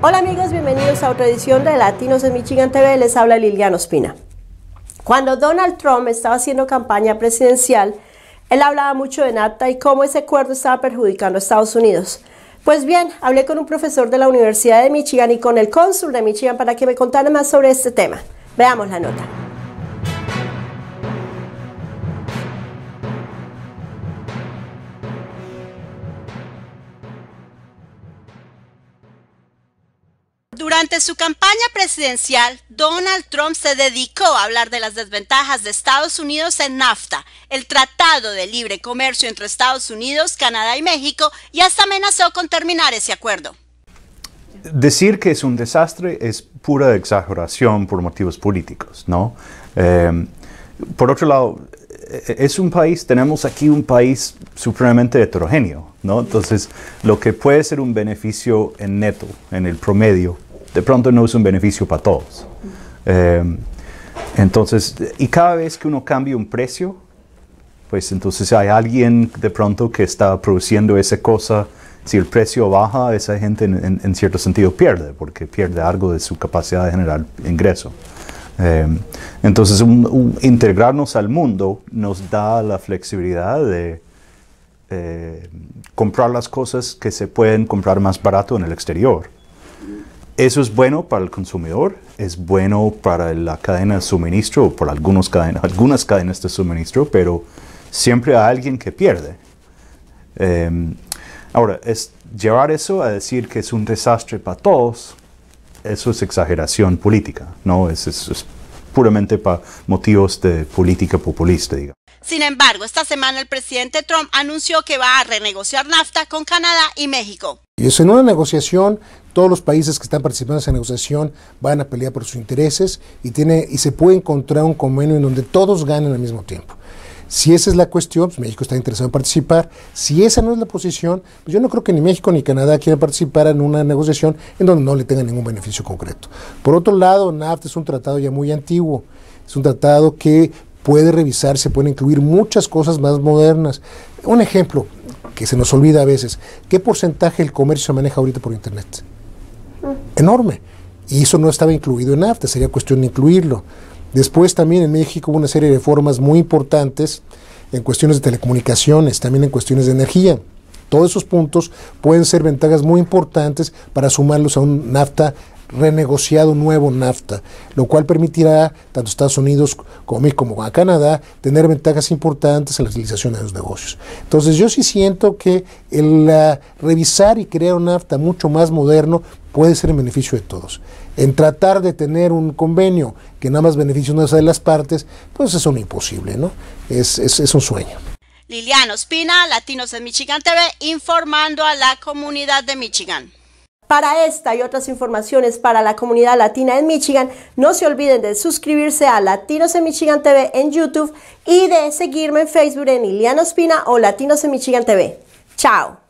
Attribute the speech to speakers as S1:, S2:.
S1: Hola amigos, bienvenidos a otra edición de Latinos en Michigan TV. Les habla Liliana Ospina. Cuando Donald Trump estaba haciendo campaña presidencial, él hablaba mucho de NAFTA y cómo ese acuerdo estaba perjudicando a Estados Unidos. Pues bien, hablé con un profesor de la Universidad de Michigan y con el cónsul de Michigan para que me contara más sobre este tema. Veamos la nota. Durante su campaña presidencial, Donald Trump se dedicó a hablar de las desventajas de Estados Unidos en NAFTA, el Tratado de Libre Comercio entre Estados Unidos, Canadá y México, y hasta amenazó con terminar ese acuerdo.
S2: Decir que es un desastre es pura exageración por motivos políticos, ¿no? Eh, por otro lado, eh, es un país, tenemos aquí un país supremamente heterogéneo, ¿no? Entonces, lo que puede ser un beneficio en neto, en el promedio, de pronto no es un beneficio para todos. Eh, entonces, y cada vez que uno cambia un precio, pues entonces hay alguien de pronto que está produciendo esa cosa. Si el precio baja, esa gente en, cierto sentido pierde, porque pierde algo de su capacidad de generar ingreso. Eh, entonces, integrarnos al mundo nos da la flexibilidad de eh, comprar las cosas que se pueden comprar más barato en el exterior. Eso es bueno para el consumidor, es bueno para la cadena de suministro o para algunos cadenas, algunas cadenas de suministro, pero siempre hay alguien que pierde. Em, ahora, es, llevar eso a decir que es un desastre para todos, eso es exageración política, ¿no? Es, es, puramente para
S3: motivos de política populista, digamos.
S1: Sin embargo, esta semana el presidente Trump anunció que va a renegociar NAFTA con Canadá y México.
S3: Y es en una negociación todos los países que están participando en esa negociación van a pelear por sus intereses y, tiene, y se puede encontrar un convenio en donde todos ganen al mismo tiempo. Si esa es la cuestión, pues, México está interesado en participar. Si esa no es la posición, pues yo no creo que ni México ni Canadá quieran participar en una negociación en donde no le tengan ningún beneficio concreto. Por otro lado, NAFTA es un tratado ya muy antiguo. Es un tratado que puede revisarse, puede incluir muchas cosas más modernas. Un ejemplo que se nos olvida a veces, ¿qué porcentaje del comercio se maneja ahorita por Internet? enorme. Y eso no estaba incluido en NAFTA, sería cuestión de incluirlo. Después también en México hubo una serie de reformas muy importantes en cuestiones de telecomunicaciones, también en cuestiones de energía. Todos esos puntos pueden ser ventajas muy importantes para sumarlos a un NAFTA renegociado nuevo NAFTA, lo cual permitirá tanto Estados Unidos como, como a Canadá tener ventajas importantes en la realización de los negocios. Entonces yo sí siento que el revisar y crear un NAFTA mucho más moderno puede ser en beneficio de todos. En tratar de tener un convenio que nada más beneficie una de las partes, pues eso un imposible, ¿no? Es, es, un sueño.
S1: Liliano Ospina, Latinos de Michigan TV, informando a la comunidad de Michigan. Para esta y otras informaciones para la comunidad latina en Michigan, no se olviden de suscribirse a Latinos en Michigan TV en YouTube y de seguirme en Facebook en Iliana Ospina o Latinos en Michigan TV. ¡Chao!